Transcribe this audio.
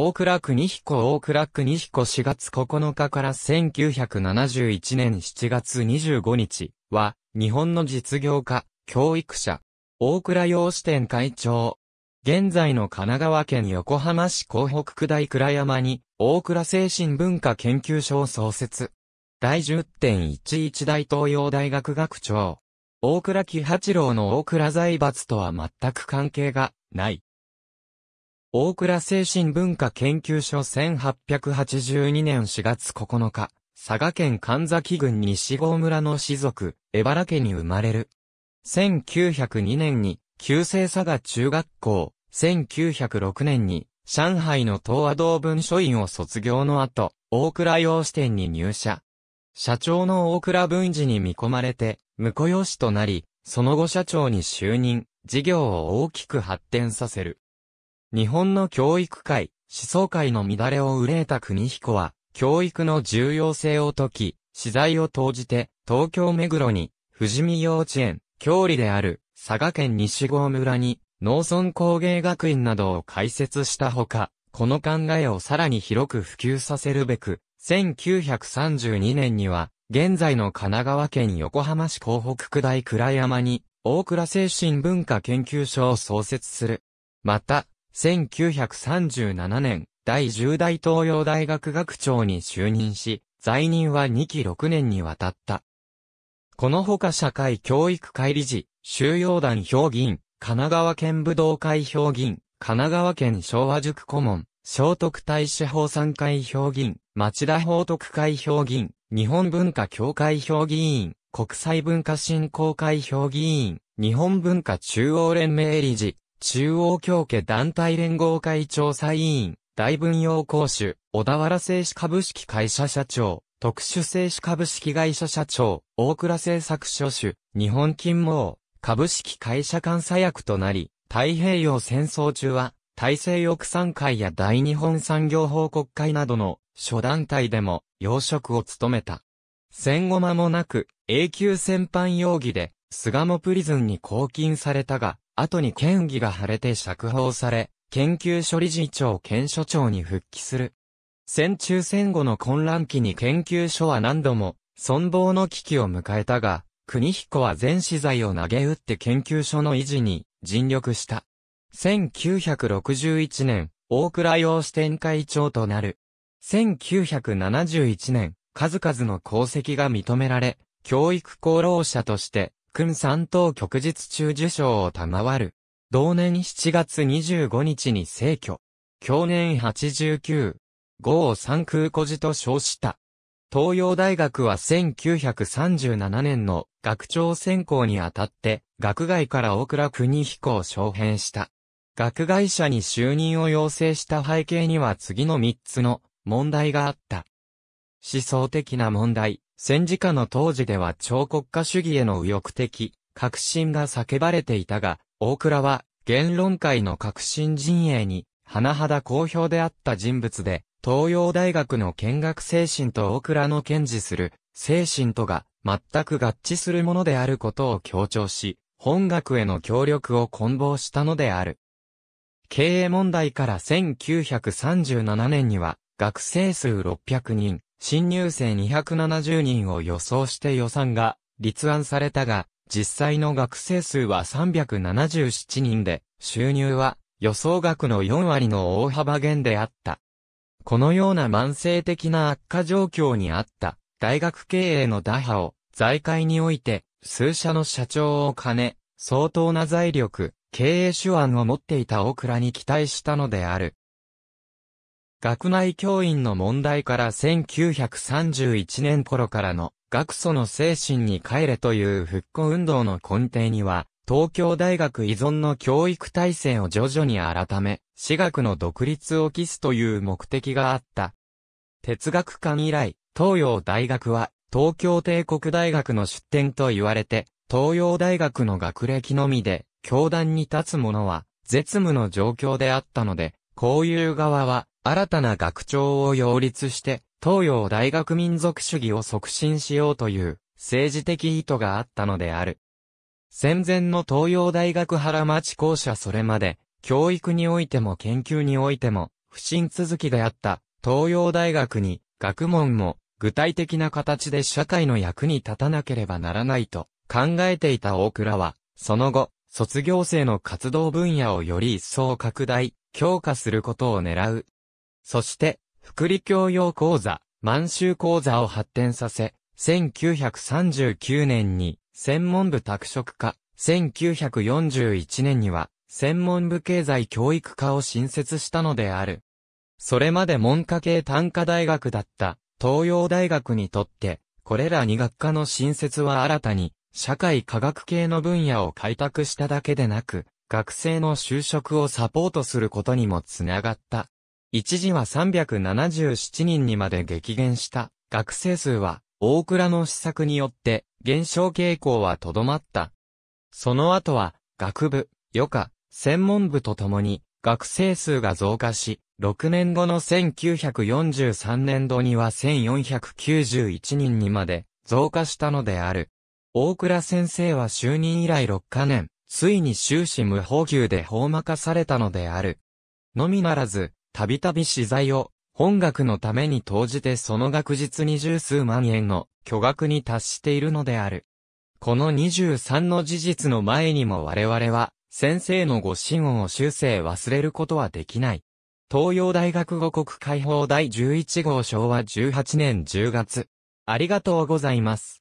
大倉国彦大倉国彦4月9日から1971年7月25日は、日本の実業家、教育者、大倉洋支店会長。現在の神奈川県横浜市港北区大倉山に、大倉精神文化研究所を創設。第10.11大東洋大学学長。大倉喜八郎の大倉財閥とは全く関係がない。大倉精神文化研究所1882年4月9日、佐賀県神崎郡西郷村の士族、江原家に生まれる。1902年に、旧制佐賀中学校、1906年に、上海の東和道文書院を卒業の後、大倉洋支店に入社。社長の大倉文治に見込まれて、婿養子となり、その後社長に就任、事業を大きく発展させる。日本の教育界、思想界の乱れを憂えた国彦は、教育の重要性を解き、資材を投じて、東京目黒に、富士見幼稚園、郷里である、佐賀県西郷村に、農村工芸学院などを開設したほか、この考えをさらに広く普及させるべく、1932年には、現在の神奈川県横浜市港北区大倉山に、大倉精神文化研究所を創設する。また、1937年、第10代東洋大学学長に就任し、在任は2期6年にわたった。このほか社会教育会理事、収容団評議員、神奈川県武道会評議員、神奈川県昭和塾顧問、聖徳太子法参会評議員、町田法徳会評議員、日本文化協会評議員、国際文化振興会評議員、日本文化中央連盟理事、中央教家団体連合会調査委員、大文洋講主、小田原製紙株式会社社長、特殊製紙株式会社社長、大倉製作所主、日本金毛、株式会社監査役となり、太平洋戦争中は、大西洋産会や大日本産業報告会などの諸団体でも要職を務めた。戦後間もなく、永久戦犯容疑で、菅野プリズンに拘禁されたが、後に県議が晴れて釈放され、研究所理事長県所長に復帰する。戦中戦後の混乱期に研究所は何度も存亡の危機を迎えたが、国彦は全資材を投げ打って研究所の維持に尽力した。1961年、大倉洋支店会長となる。1971年、数々の功績が認められ、教育功労者として、勲三等旭日中受賞を賜る。同年7月25日に逝去。去年89、号を三空孤児と称した。東洋大学は1937年の学長選考にあたって、学外から大倉国彦を招聘した。学外者に就任を要請した背景には次の3つの問題があった。思想的な問題、戦時下の当時では超国家主義への右翼的、革新が叫ばれていたが、大倉は、言論界の革新陣営に、甚だ好評であった人物で、東洋大学の見学精神と大倉の堅持する精神とが全く合致するものであることを強調し、本学への協力を混謀したのである。経営問題から1937年には学生数600人、新入生270人を予想して予算が立案されたが、実際の学生数は377人で、収入は予想額の4割の大幅減であった。このような慢性的な悪化状況にあった、大学経営の打破を、財界において、数社の社長を兼ね、相当な財力、経営手腕を持っていたオクラに期待したのである。学内教員の問題から1931年頃からの学祖の精神に帰れという復興運動の根底には、東京大学依存の教育体制を徐々に改め、私学の独立を期すという目的があった。哲学館以来、東洋大学は東京帝国大学の出典と言われて、東洋大学の学歴のみで、教団に立つ者は、絶無の状況であったので、こういう側は、新たな学長を擁立して、東洋大学民族主義を促進しようという政治的意図があったのである。戦前の東洋大学原町校舎それまで、教育においても研究においても、不信続きであった東洋大学に、学問も具体的な形で社会の役に立たなければならないと考えていた大倉は、その後、卒業生の活動分野をより一層拡大、強化することを狙うそして、福利教養講座、満州講座を発展させ、1939年に専門部拓殖化、1941年には専門部経済教育科を新設したのである。それまで文科系単科大学だった東洋大学にとって、これら2学科の新設は新たに社会科学系の分野を開拓しただけでなく、学生の就職をサポートすることにもつながった。一時は377人にまで激減した学生数は、大倉の施策によって減少傾向はとどまった。その後は、学部、余科、専門部とともに、学生数が増加し、6年後の1943年度には1491人にまで増加したのである。大倉先生は就任以来6カ年、ついに終始無法給で放任されたのである。のみならず、たびたび資材を本学のために投じてその学術二十数万円の巨額に達しているのである。この二十三の事実の前にも我々は、先生のご指音を修正忘れることはできない。東洋大学語国解放第十一号昭和十八年十月。ありがとうございます。